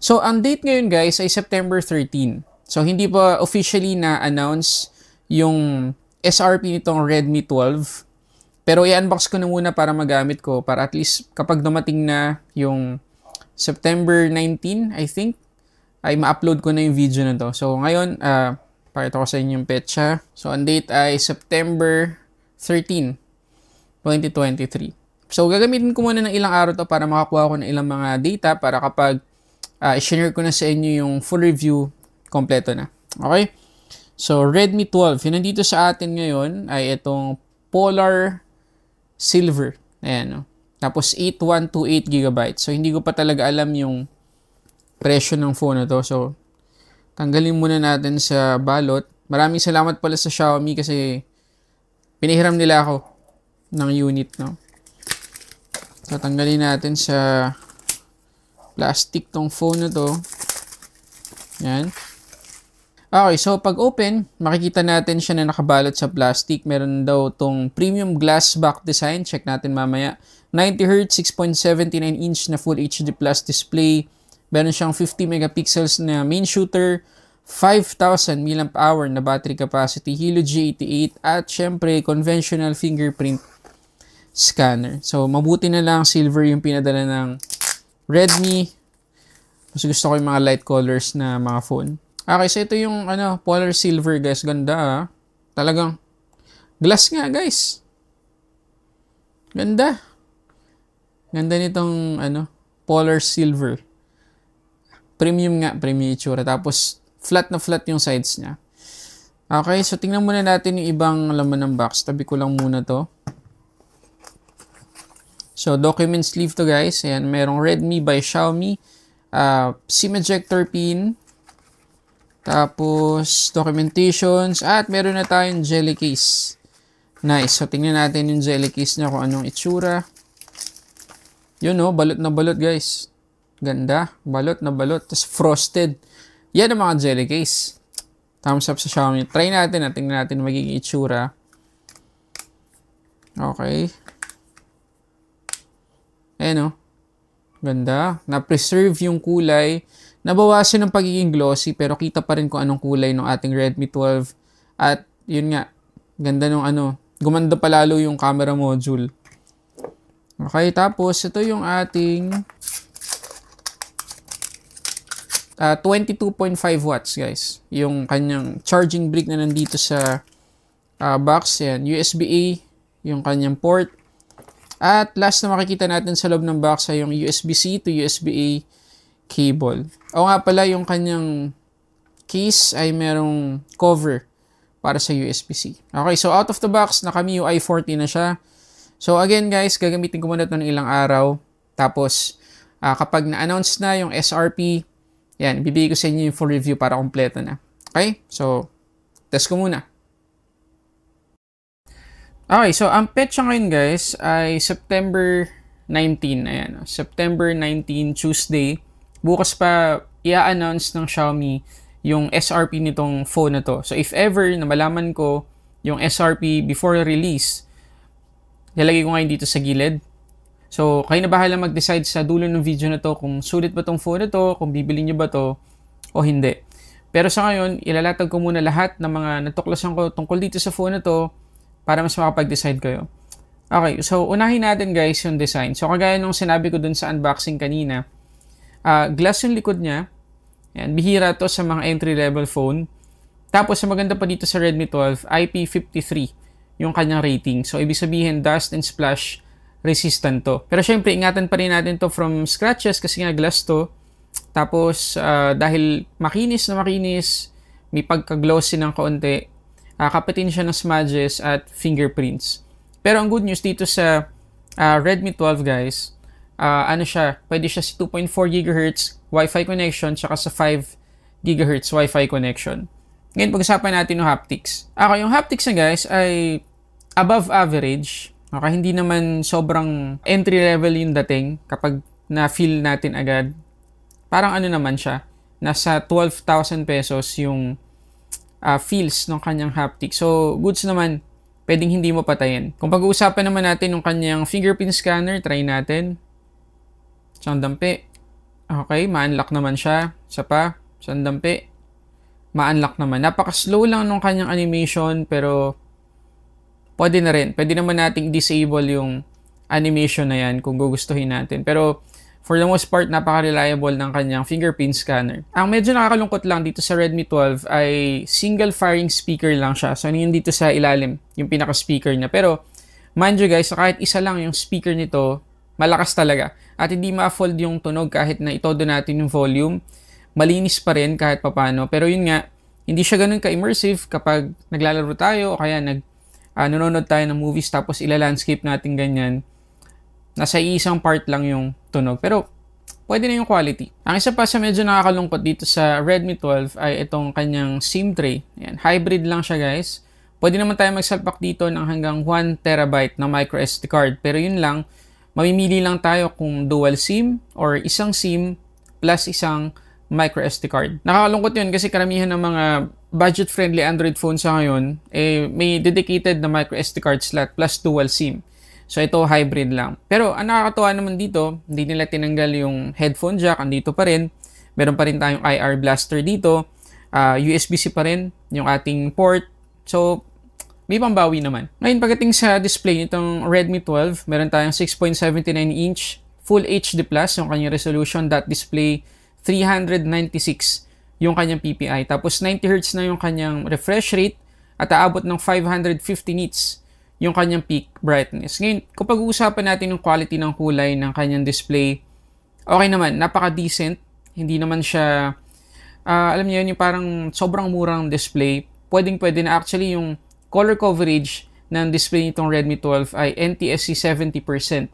So, ang date ngayon guys ay September 13. So, hindi pa officially na-announce yung SRP nitong Redmi 12. Pero i-unbox ko na muna para magamit ko para at least kapag dumating na yung September 19, I think, ay ma-upload ko na yung video na to. So, ngayon, uh, pakita ko sa inyo yung petsa. So, ang date ay September 13, 2023. So, gagamitin ko muna ng ilang araw to para makakuha ko ng ilang mga data para kapag uh, i-share ko na sa inyo yung full review, kompleto na. Okay? So, Redmi 12, yung nandito sa atin ngayon ay itong Polar Silver. Ayan, no? Tapos 8128 GB. So, hindi ko pa talaga alam yung presyo ng phone na to. So, tanggalin muna natin sa balot. Maraming salamat pala sa Xiaomi kasi pinahiram nila ako ng unit, no? So, tanggalin natin sa Plastic tong phone na to. Yan. Okay, so pag open, makikita natin siya na nakabalot sa plastic. Meron daw tong premium glass back design. Check natin mamaya. 90Hz, 6.79 inch na Full HD Plus display. Meron siyang 50 megapixels na main shooter. 5,000 mAh na battery capacity, Helio G88 at syempre conventional fingerprint scanner. So mabuti na lang silver yung pinadala ng Redmi. Mas gusto ko yung mga light colors na mga phone. Okay, so ito yung ano, polar silver guys. Ganda ah. Talagang glass nga guys. Ganda. Ganda nitong ano, polar silver. Premium nga, premium itsura. Tapos flat na flat yung sides niya. Okay, so tingnan muna natin yung ibang laman ng box. Tabi ko lang muna to. So, document sleeve to guys. Ayan, merong Redmi by Xiaomi. Uh, ah, SIM ejector pin. Tapos, documentations. At meron na tayong jelly case. Nice. So, tingnan natin yung jelly case niya kung anong itsura. Yun no, oh, balot na balot guys. Ganda. Balot na balot. Tapos frosted. Yan ang mga jelly case. Thumbs up sa Xiaomi. Try natin at tingnan natin magiging itsura. Okay. Ayan eh, o. Ganda. Na-preserve yung kulay. Nabawasan ng pagiging glossy pero kita pa rin kung anong kulay ng ating Redmi 12. At yun nga, ganda nung ano. Gumanda pa lalo yung camera module. Okay, tapos ito yung ating uh, ah, 22.5 watts guys. Yung kanyang charging brick na nandito sa uh, box. Yan, USB-A yung kanyang port. At last na makikita natin sa loob ng box ay yung USB-C to USB-A cable. O nga pala, yung kanyang case ay merong cover para sa USB-C. Okay, so out of the box, naka MIUI 40 na siya. So again guys, gagamitin ko muna ito ng ilang araw. Tapos, uh, kapag na-announce na yung SRP, yan, bibigay ko sa inyo yung full review para kompleto na. Okay? So, test ko muna. Okay, so ang petsa ngayon guys ay September 19. Ayan, oh. September 19, Tuesday. Bukas pa i-announce ng Xiaomi yung SRP nitong phone na to. So if ever na malaman ko yung SRP before release, lalagay ko ngayon dito sa gilid. So kayo na bahala mag-decide sa dulo ng video na to kung sulit ba tong phone na to, kung bibili nyo ba to o hindi. Pero sa ngayon, ilalatag ko muna lahat ng mga natuklasan ko tungkol dito sa phone na to para mas makapag-decide kayo. Okay, so unahin natin guys yung design. So kagaya nung sinabi ko dun sa unboxing kanina, uh, glass yung likod niya. Yan, bihira to sa mga entry-level phone. Tapos, ang maganda pa dito sa Redmi 12, IP53 yung kanyang rating. So, ibig sabihin, dust and splash resistant to. Pero syempre, ingatan pa rin natin to from scratches kasi nga glass to. Tapos, uh, dahil makinis na makinis, may pagka-glossy ng kaunti, uh, kapitin siya ng smudges at fingerprints. Pero ang good news dito sa uh, Redmi 12 guys, uh, ano siya, pwede siya sa 2.4 GHz Wi-Fi connection tsaka sa 5 GHz Wi-Fi connection. Ngayon pag-usapan natin yung haptics. Ako, yung haptics na guys ay above average. Okay, hindi naman sobrang entry level yung dating kapag na-feel natin agad. Parang ano naman siya, nasa 12,000 pesos yung uh, feels ng kanyang haptic. So, goods naman, pwedeng hindi mo patayin. Kung pag-uusapan naman natin ng kanyang fingerprint scanner, try natin. Siyang dampi. Okay, ma-unlock naman siya. Sa pa, siyang dampi. Ma-unlock naman. Napaka-slow lang nung kanyang animation, pero pwede na rin. Pwede naman nating disable yung animation na yan kung gugustuhin natin. Pero, For the most part, napaka-reliable ng kanyang fingerprint scanner. Ang medyo nakakalungkot lang dito sa Redmi 12 ay single firing speaker lang siya. So, ano yun dito sa ilalim, yung pinaka-speaker niya. Pero, mind you guys, kahit isa lang yung speaker nito, malakas talaga. At hindi ma-fold yung tunog kahit na itodo natin yung volume. Malinis pa rin kahit papano. Pero yun nga, hindi siya ganun ka-immersive kapag naglalaro tayo o kaya nag uh, nanonood tayo ng movies tapos ilalandscape natin ganyan. Nasa isang part lang yung tunog. Pero pwede na yung quality. Ang isa pa sa medyo nakakalungkot dito sa Redmi 12 ay itong kanyang SIM tray. Ayan, hybrid lang siya guys. Pwede naman tayo magsalpak dito ng hanggang 1TB na micro SD card. Pero yun lang, mamimili lang tayo kung dual SIM or isang SIM plus isang micro SD card. Nakakalungkot yun kasi karamihan ng mga budget-friendly Android phones sa ngayon, eh, may dedicated na micro SD card slot plus dual SIM. So ito hybrid lang. Pero ang nakakatuwa naman dito, hindi nila tinanggal yung headphone jack, andito pa rin. Meron pa rin tayong IR blaster dito. Uh, ah, USB-C pa rin yung ating port. So may pambawi naman. Ngayon, pagdating sa display nitong Redmi 12, meron tayong 6.79 inch Full HD Plus, yung kanyang resolution, dot display 396 yung kanyang PPI. Tapos 90Hz na yung kanyang refresh rate at aabot ng 550 nits yung kanyang peak brightness. Ngayon, kung pag-uusapan natin yung quality ng kulay ng kanyang display, okay naman, napaka-decent. Hindi naman siya, uh, alam niyo yun, yung parang sobrang murang display. Pwedeng-pwede na actually yung color coverage ng display nitong Redmi 12 ay NTSC 70%.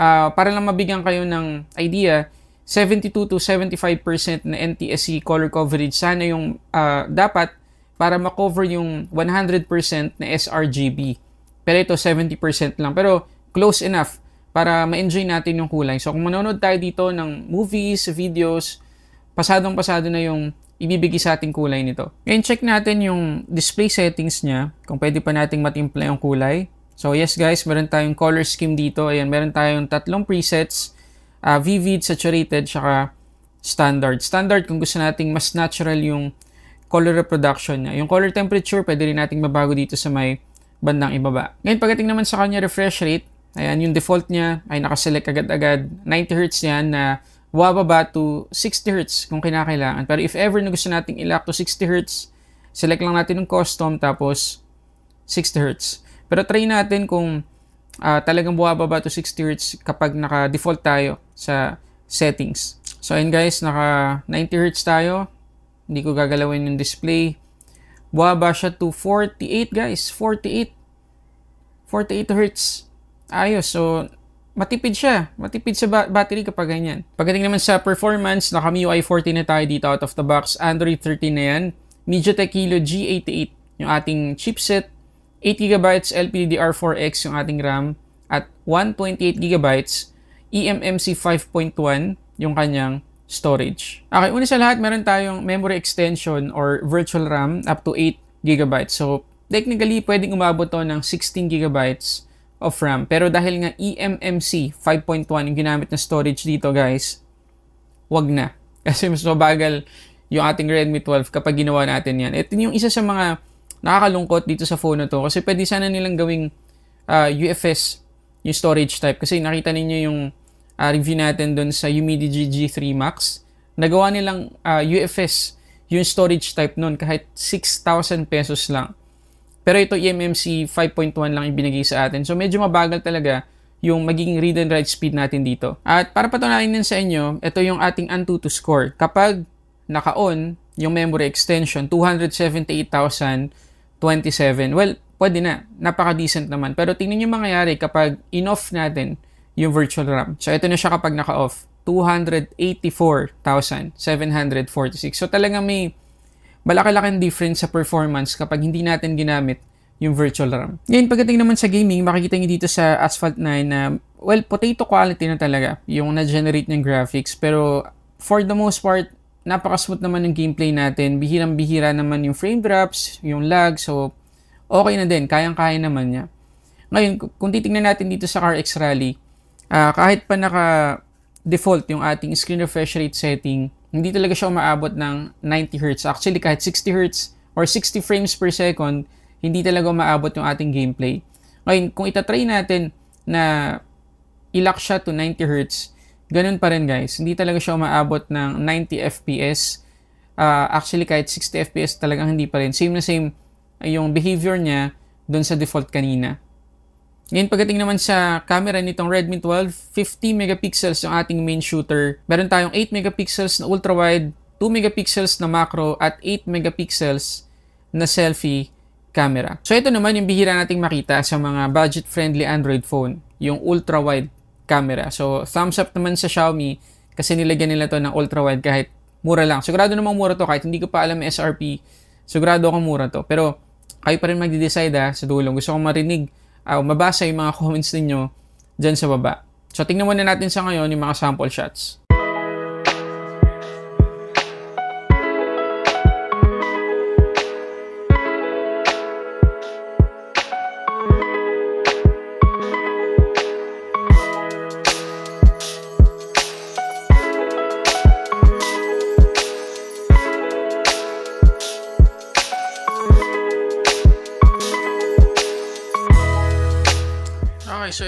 Uh, para lang mabigyan kayo ng idea, 72 to 75% na NTSC color coverage sana yung uh, dapat para makover yung 100% na sRGB. Pero ito 70% lang. Pero close enough para ma-enjoy natin yung kulay. So kung manonood tayo dito ng movies, videos, pasadong pasado na yung ibibigay sa ating kulay nito. Ngayon check natin yung display settings niya kung pwede pa nating matimpla yung kulay. So yes guys, meron tayong color scheme dito. Ayan, meron tayong tatlong presets. Uh, vivid, saturated, saka standard. Standard kung gusto nating mas natural yung color reproduction niya. Yung color temperature, pwede rin nating mabago dito sa may bandang ibaba. Ngayon pagdating naman sa kanya refresh rate, ayan yung default niya ay nakaselect agad-agad 90Hz yan na wababa to 60Hz kung kinakailangan. Pero if ever na gusto nating ilock to 60Hz, select lang natin yung custom tapos 60Hz. Pero try natin kung uh, talagang buwababa to 60Hz kapag naka-default tayo sa settings. So ayun guys, naka 90Hz tayo. Hindi ko gagalawin yung display. Buhaba siya to 48 guys. 48. 48 hertz. Ayos. So, matipid siya. Matipid sa ba- battery kapag ganyan. Pagdating naman sa performance, naka MIUI 14 na tayo dito out of the box. Android 13 na yan. MediaTek Helio G88 yung ating chipset. 8GB LPDDR4X yung ating RAM. At 128GB eMMC 5.1 yung kanyang storage. Okay, una sa lahat, meron tayong memory extension or virtual RAM up to 8GB. So, technically, pwedeng umabot to ng 16GB of RAM. Pero dahil nga eMMC 5.1 yung ginamit na storage dito, guys, wag na. Kasi mas mabagal yung ating Redmi 12 kapag ginawa natin yan. Ito yung isa sa mga nakakalungkot dito sa phone na to. Kasi pwede sana nilang gawing uh, ah, UFS yung storage type. Kasi nakita ninyo yung uh, review natin doon sa Humidity G3 Max. Nagawa nilang uh, ah, UFS yung storage type noon kahit 6,000 pesos lang. Pero ito eMMC 5.1 lang ibinigay sa atin. So medyo mabagal talaga yung magiging read and write speed natin dito. At para patunayan din sa inyo, ito yung ating Antutu score. Kapag naka-on yung memory extension, 278,027. Well, pwede na. Napaka-decent naman. Pero tingnan nyo mangyayari kapag in-off natin yung virtual RAM. So, ito na siya kapag naka-off. 284,746. So, talaga may malaki-laking difference sa performance kapag hindi natin ginamit yung virtual RAM. Ngayon, pagdating naman sa gaming, makikita nyo dito sa Asphalt 9 na, well, potato quality na talaga yung na-generate ng graphics. Pero, for the most part, napaka-smooth naman ng gameplay natin. Bihirang-bihira naman yung frame drops, yung lag. So, okay na din. Kayang-kaya naman niya. Ngayon, kung titingnan natin dito sa RX Rally, uh, kahit pa naka default yung ating screen refresh rate setting, hindi talaga siya umaabot ng 90 Hz. Actually, kahit 60 Hz or 60 frames per second, hindi talaga umaabot yung ating gameplay. Ngayon, kung itatry natin na ilock siya to 90 Hz, ganun pa rin guys. Hindi talaga siya umaabot ng 90 FPS. Uh, actually, kahit 60 FPS talagang hindi pa rin. Same na same yung behavior niya doon sa default kanina. Ngayon pagdating naman sa camera nitong Redmi 12, 50 megapixels yung ating main shooter. Meron tayong 8 megapixels na ultra wide, 2 megapixels na macro at 8 megapixels na selfie camera. So ito naman yung bihira nating makita sa mga budget-friendly Android phone, yung ultra wide camera. So thumbs up naman sa Xiaomi kasi nilagyan nila to ng ultra wide kahit mura lang. Sigurado namang mura to kahit hindi ko pa alam SRP. Sigurado akong mura to. Pero kayo pa rin magde-decide ha, ah, sa dulong. Gusto kong marinig uh, mabasa yung mga comments ninyo dyan sa baba. So, tingnan muna natin sa ngayon yung mga sample shots.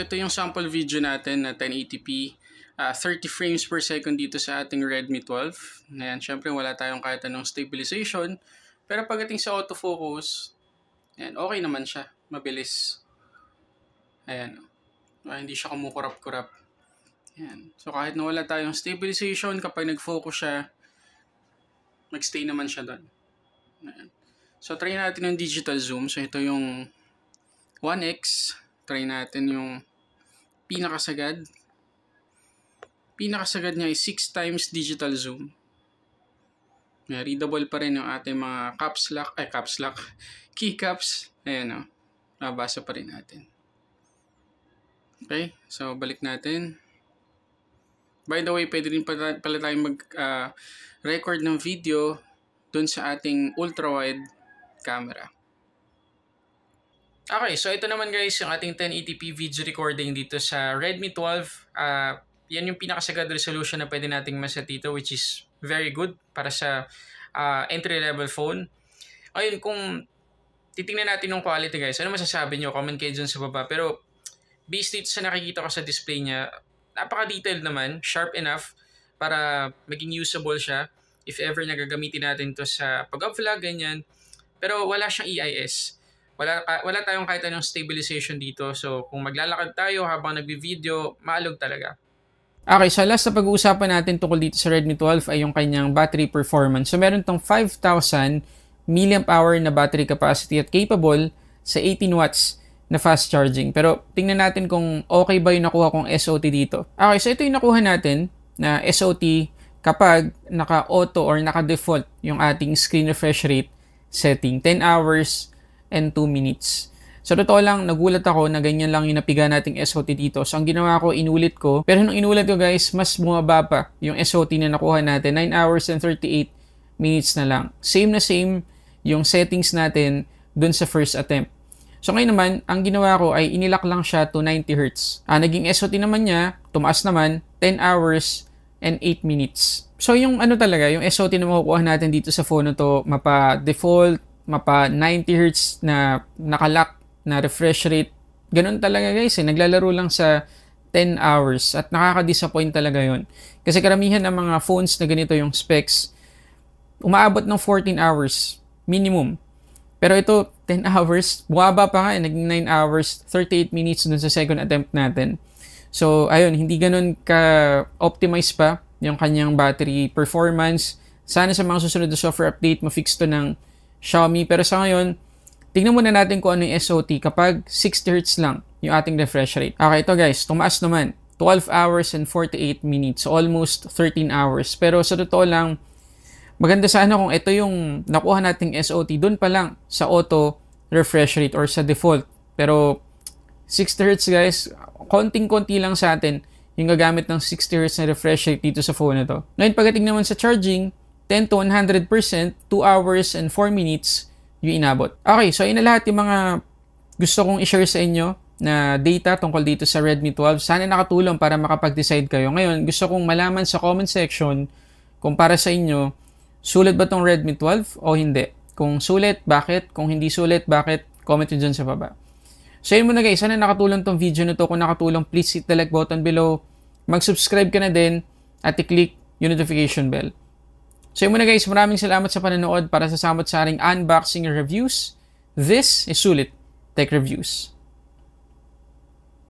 ito yung sample video natin na 1080p, uh, 30 frames per second dito sa ating Redmi 12. Ayan, syempre wala tayong kahit anong stabilization. Pero pagdating sa autofocus, ayan, okay naman siya. Mabilis. Ayan. Uh, hindi siya kumukurap-kurap. Ayan. So kahit na wala tayong stabilization, kapag nag-focus siya, magstay naman siya doon. Ayan. So try natin yung digital zoom. So ito yung 1x. Try natin yung pinakasagad, pinakasagad niya ay 6 times digital zoom. Readable pa rin yung ating mga caps lock, ay caps lock, keycaps. Ayan o, oh. nabasa pa rin natin. Okay, so balik natin. By the way, pwede rin pala, pala tayong mag-record ah, uh, ng video dun sa ating ultra-wide camera. Okay, so ito naman guys yung ating 1080p video recording dito sa Redmi 12. Uh, ah, yan yung pinakasagad resolution na pwede nating masa dito which is very good para sa uh, ah, entry-level phone. Ayun, kung titingnan natin yung quality guys, ano masasabi nyo? Comment kayo dyan sa baba. Pero based dito sa nakikita ko sa display niya, napaka-detailed naman, sharp enough para maging usable siya if ever nagagamitin natin to sa pag-vlog, ganyan. Pero wala siyang EIS wala, wala tayong kahit anong stabilization dito. So, kung maglalakad tayo habang nagbi-video, maalog talaga. Okay, so last na pag-uusapan natin tungkol dito sa Redmi 12 ay yung kanyang battery performance. So, meron tong 5,000 mAh na battery capacity at capable sa 18 watts na fast charging. Pero tingnan natin kung okay ba yung nakuha kong SOT dito. Okay, so ito yung nakuha natin na SOT kapag naka-auto or naka-default yung ating screen refresh rate setting. 10 hours and 2 minutes. Sa so, totoo lang, nagulat ako na ganyan lang yung napiga nating SOT dito. So, ang ginawa ko, inulit ko. Pero nung inulit ko guys, mas bumaba pa yung SOT na nakuha natin. 9 hours and 38 minutes na lang. Same na same yung settings natin dun sa first attempt. So ngayon naman, ang ginawa ko ay inilak lang siya to 90 Hz. Ah, naging SOT naman niya, tumaas naman, 10 hours and 8 minutes. So yung ano talaga, yung SOT na makukuha natin dito sa phone na to, mapa default, mapa 90 Hz na nakalock na refresh rate. Ganun talaga guys eh. Naglalaro lang sa 10 hours at nakaka-disappoint talaga yon Kasi karamihan ng mga phones na ganito yung specs, umaabot ng 14 hours minimum. Pero ito, 10 hours, buwaba pa nga eh, naging 9 hours, 38 minutes dun sa second attempt natin. So, ayun, hindi ganun ka-optimize pa yung kanyang battery performance. Sana sa mga susunod na software update, ma-fix to ng Xiaomi. Pero sa ngayon, tingnan muna natin kung ano yung SOT kapag 60Hz lang yung ating refresh rate. Okay, ito guys, tumaas naman. 12 hours and 48 minutes. almost 13 hours. Pero sa totoo lang, maganda sana kung ito yung nakuha nating SOT doon pa lang sa auto refresh rate or sa default. Pero 60Hz guys, konting-konti lang sa atin yung gagamit ng 60Hz na refresh rate dito sa phone na to. Ngayon pagdating naman sa charging, 10 to 100%, 2 hours and 4 minutes yung inabot. Okay, so yun na lahat yung mga gusto kong i-share sa inyo na data tungkol dito sa Redmi 12. Sana nakatulong para makapag-decide kayo. Ngayon, gusto kong malaman sa comment section kung para sa inyo, sulit ba tong Redmi 12 o hindi? Kung sulit, bakit? Kung hindi sulit, bakit? Comment nyo dyan sa baba. So yun muna guys, sana nakatulong tong video na to. Kung nakatulong, please hit the like button below. Mag-subscribe ka na din at i-click yung notification bell. So yun muna guys, maraming salamat sa panonood para sa samot saring unboxing reviews. This is Sulit Tech Reviews.